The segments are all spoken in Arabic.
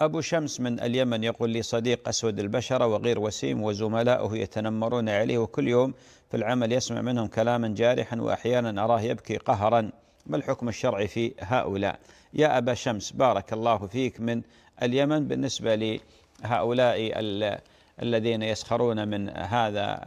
أبو شمس من اليمن يقول لي صديق أسود البشرة وغير وسيم وزملائه يتنمرون عليه وكل يوم في العمل يسمع منهم كلاما جارحا وأحيانا أراه يبكي قهرا ما الحكم الشرعي في هؤلاء يا أبا شمس بارك الله فيك من اليمن بالنسبة لهؤلاء الذين يسخرون من هذا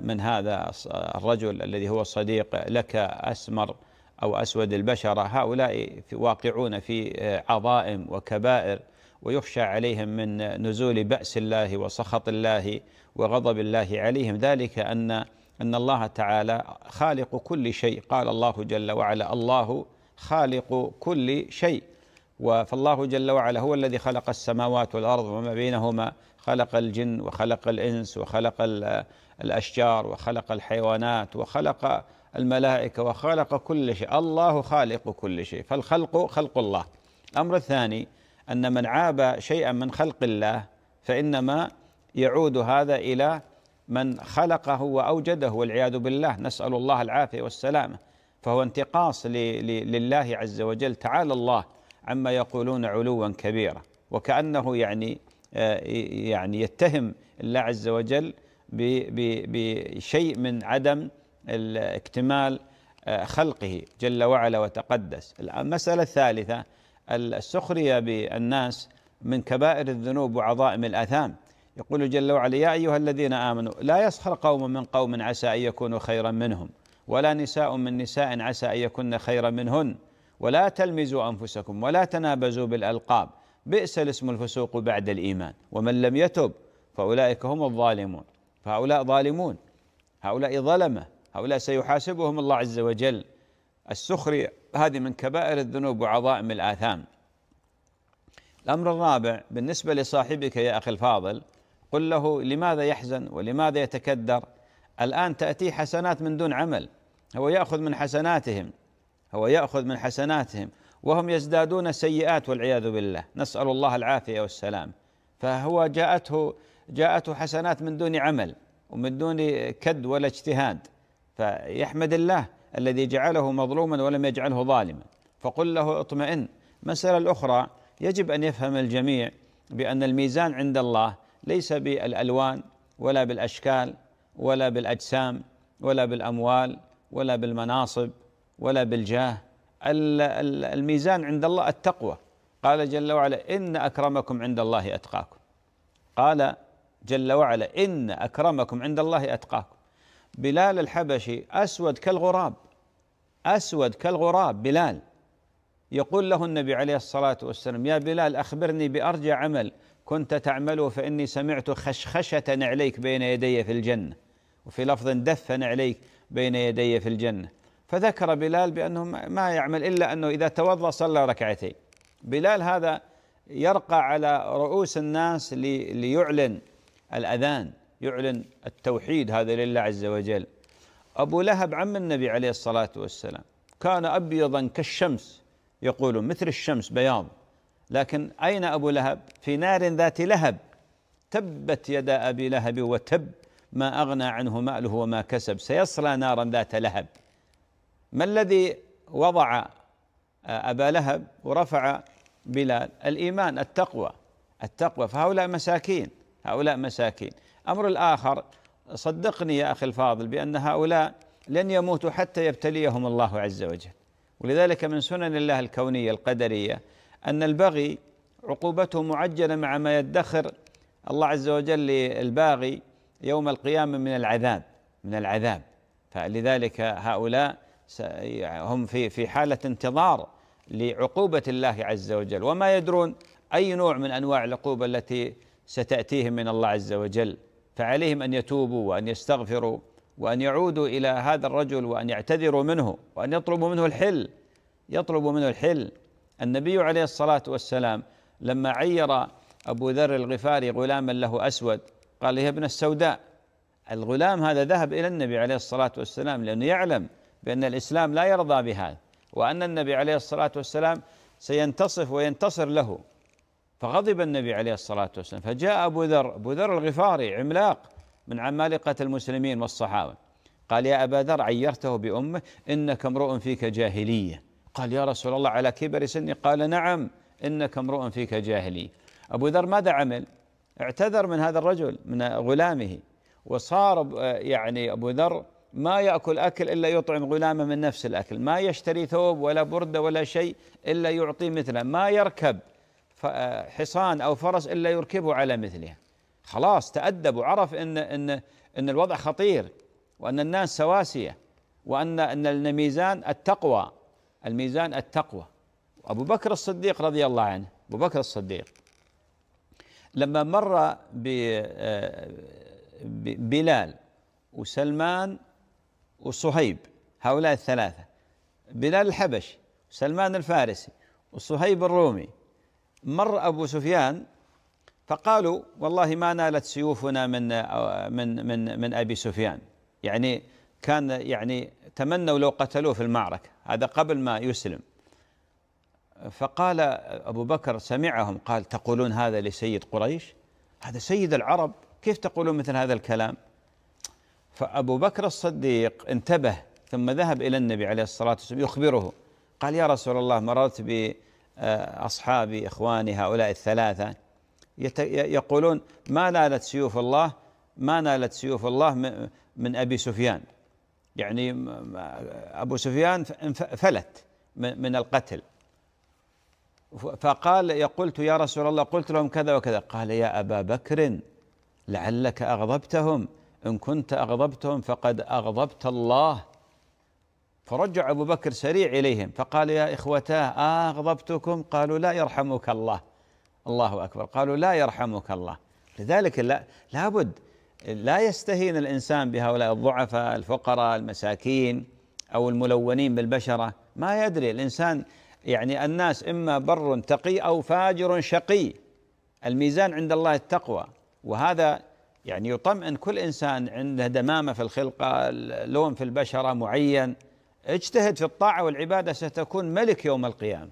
من هذا الرجل الذي هو صديق لك أسمر أو أسود البشرة هؤلاء في واقعون في آه، عظائم وكبائر ويخشى عليهم من نزول بأس الله وسخط الله وغضب الله عليهم ذلك أن أن الله تعالى خالق كل شيء قال الله جل وعلا الله خالق كل شيء فالله جل وعلا هو الذي خلق السماوات والأرض وما بينهما خلق الجن وخلق الإنس وخلق آه، الأشجار وخلق الحيوانات وخلق الملائكة وخلق كل شيء الله خالق كل شيء فالخلق خلق الله الأمر الثاني أن من عاب شيئا من خلق الله فإنما يعود هذا إلى من خلقه وأوجده والعياذ بالله نسأل الله العافية والسلامة فهو انتقاص لله عز وجل تعالى الله عما يقولون علوا كبيرا وكأنه يعني آه، يعني يتهم الله عز وجل بشيء من عدم اكتمال آه، خلقه جل وعلا وتقدس المسألة الثالثة السخرية بالناس من كبائر الذنوب وعظائم الآثام يقول جل وعلا يا أيها الذين آمنوا لا يسخر قوم من قوم عسى أن يكونوا خيرا منهم ولا نساء من نساء عسى أن يكن خيرا منهن ولا تلمزوا أنفسكم ولا تنابزوا بالألقاب بئس الاسم الفسوق بعد الإيمان ومن لم يتب فأولئك هم الظالمون فهؤلاء ظالمون هؤلاء ظلمه هؤلاء سيحاسبهم الله عز وجل السخرية هذه من كبائر الذنوب وعظائم الآثام الأمر الرابع بالنسبة لصاحبك يا أخي الفاضل قل له لماذا يحزن ولماذا يتكدر الآن تأتيه حسنات من دون عمل هو يأخذ من حسناتهم هو يأخذ من حسناتهم وهم يزدادون سيئات والعياذ بالله نسأل الله العافية والسلام فهو جاءته جاءته حسنات من دون عمل ومن دون كد ولا اجتهاد فيحمد الله الذي جعله مظلوما ولم يجعله ظالما فقل له اطمئن مسألة الأخرى يجب أن يفهم الجميع بأن الميزان عند الله ليس بالألوان ولا بالأشكال ولا بالأجسام ولا بالأموال ولا بالمناصب ولا بالجاه الميزان عند الله التقوى قال جل وعلا إن أكرمكم عند الله أتقاكم قال جل وعلا إن أكرمكم عند الله أتقاكم بلال الحبشي اسود كالغراب اسود كالغراب بلال يقول له النبي عليه الصلاه والسلام يا بلال اخبرني بارجى عمل كنت تعمله فاني سمعت خشخشه عليك بين يدي في الجنه وفي لفظ دفن عليك بين يدي في الجنه فذكر بلال بانه ما يعمل الا انه اذا توضا صلى ركعتين بلال هذا يرقى على رؤوس الناس ليعلن الاذان يعلن التوحيد هذا لله عز وجل أبو لهب عم النبي عليه الصلاة والسلام كان أبيضا كالشمس يقولون مثل الشمس بياض لكن أين أبو لهب في نار ذات لهب تبت يدا أبي لهب وتب ما أغنى عنه ماله وما كسب سيصلى نارا ذات لهب ما الذي وضع أبا لهب ورفع بلال الإيمان التقوى التقوى فهؤلاء مساكين هؤلاء مساكين الأمر الآخر صدقني يا أخي الفاضل بأن هؤلاء لن يموتوا حتى يبتليهم الله عز وجل ولذلك من سنن الله الكونية القدرية أن البغي عقوبته معجلة مع ما يدخر الله عز وجل للباغي يوم القيامة من العذاب من العذاب فلذلك هؤلاء هم في في حالة انتظار لعقوبة الله عز وجل وما يدرون أي نوع من أنواع العقوبة التي ستأتيهم من الله عز وجل فعليهم ان يتوبوا وان يستغفروا وان يعودوا الى هذا الرجل وان يعتذروا منه وان يطلبوا منه الحل يطلبوا منه الحل النبي عليه الصلاه والسلام لما عير ابو ذر الغفاري غلاما له اسود قال له يا ابن السوداء الغلام هذا ذهب الى النبي عليه الصلاه والسلام لانه يعلم بان الاسلام لا يرضى بهذا وان النبي عليه الصلاه والسلام سينتصف وينتصر له فغضب النبي عليه الصلاة والسلام فجاء أبو ذر أبو ذر الغفاري عملاق من عمالقة المسلمين والصحابة قال يا أبا ذر عيرته بأمه إنك امرؤ فيك جاهلية قال يا رسول الله على كبر سني قال نعم إنك امرؤ فيك جاهلية أبو ذر ماذا عمل اعتذر من هذا الرجل من غلامه وصار يعني أبو ذر ما يأكل أكل إلا يطعم غلامه من نفس الأكل ما يشتري ثوب ولا بردة ولا شيء إلا يعطي مثله ما يركب حصان أو فرس إلا يركبه على مثلها خلاص تأدب وعرف إن إن إن الوضع خطير وأن الناس سواسية وأن أن الميزان التقوى الميزان التقوى أبو بكر الصديق رضي الله عنه أبو بكر الصديق لما مر آه، بلال وسلمان وصهيب هؤلاء الثلاثة بلال الحبشي وسلمان الفارسي وصهيب الرومي مر أبو سفيان فقالوا والله ما نالت سيوفنا من من من من أبي سفيان يعني كان يعني تمنوا لو قتلوه في المعركة هذا قبل ما يسلم فقال أبو بكر سمعهم قال تقولون هذا لسيد قريش هذا سيد العرب كيف تقولون مثل هذا الكلام فأبو بكر الصديق انتبه ثم ذهب إلى النبي عليه الصلاة والسلام يخبره قال يا رسول الله مررت آه، أصحابي إخواني هؤلاء الثلاثة يقولون ما نالت سيوف الله ما نالت سيوف الله من أبي سفيان يعني أبو سفيان فلت من القتل فقال قلت يا رسول الله قلت لهم كذا وكذا قال يا أبا بكر لعلك أغضبتهم إن كنت أغضبتهم فقد أغضبت الله فرجع أبو بكر سريع إليهم فقال يا إخوتاه أغضبتكم قالوا لا يرحمك الله الله أكبر قالوا لا يرحمك الله لذلك لا لابد لا يستهين الإنسان بهؤلاء الضعفاء الفقراء المساكين أو الملونين بالبشرة ما يدري الإنسان يعني الناس إما بر تقي أو فاجر شقي الميزان عند الله التقوى وهذا يعني يطمئن كل إنسان عنده دمامة في الخلقة لون في البشرة معين اجتهد في الطاعه والعباده ستكون ملك يوم القيامه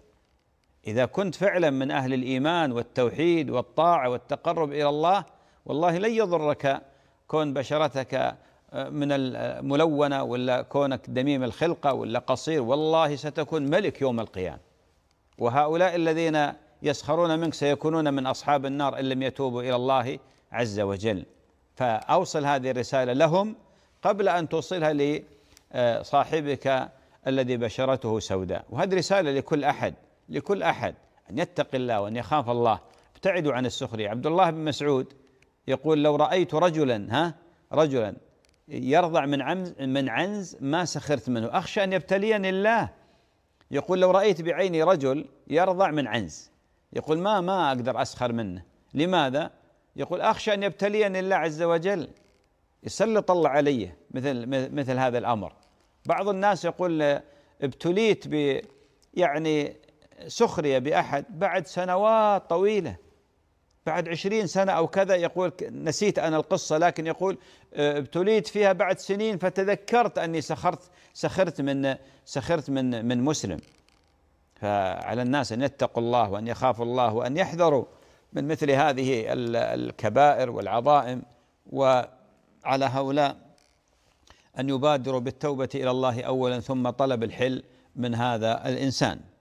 اذا كنت فعلا من اهل الايمان والتوحيد والطاعه والتقرب الى الله والله لن يضرك كون بشرتك آه، من الملونه ولا كونك دميم الخلقه ولا قصير والله ستكون ملك يوم القيامه وهؤلاء الذين يسخرون منك سيكونون من اصحاب النار ان لم يتوبوا الى الله عز وجل فاوصل هذه الرساله لهم قبل ان توصلها صاحبك الذي بشرته سوداء وهذه رسالة لكل أحد لكل أحد أن يتقي الله وأن يخاف الله ابتعدوا عن السخرية عبد الله بن مسعود يقول لو رأيت رجلا ها رجلا يرضع من عنز من عنز ما سخرت منه أخشى أن يبتليني الله يقول لو رأيت بعيني رجل يرضع من عنز يقول ما ما أقدر أسخر منه لماذا؟ يقول أخشى أن يبتليني الله عز وجل يسلط الله علي مثل مثل هذا الأمر بعض الناس يقول ابتليت ب يعني سخرية بأحد بعد سنوات طويلة بعد عشرين سنة أو كذا يقول نسيت أنا القصة لكن يقول آه، ابتليت فيها بعد سنين فتذكرت أني سخرت سخرت من سخرت من من مسلم فعلى الناس أن يتقوا الله وأن يخافوا الله وأن يحذروا من مثل هذه الكبائر والعظائم وعلى هؤلاء أن يبادروا بالتوبة إلى الله أولا ثم طلب الحل من هذا الإنسان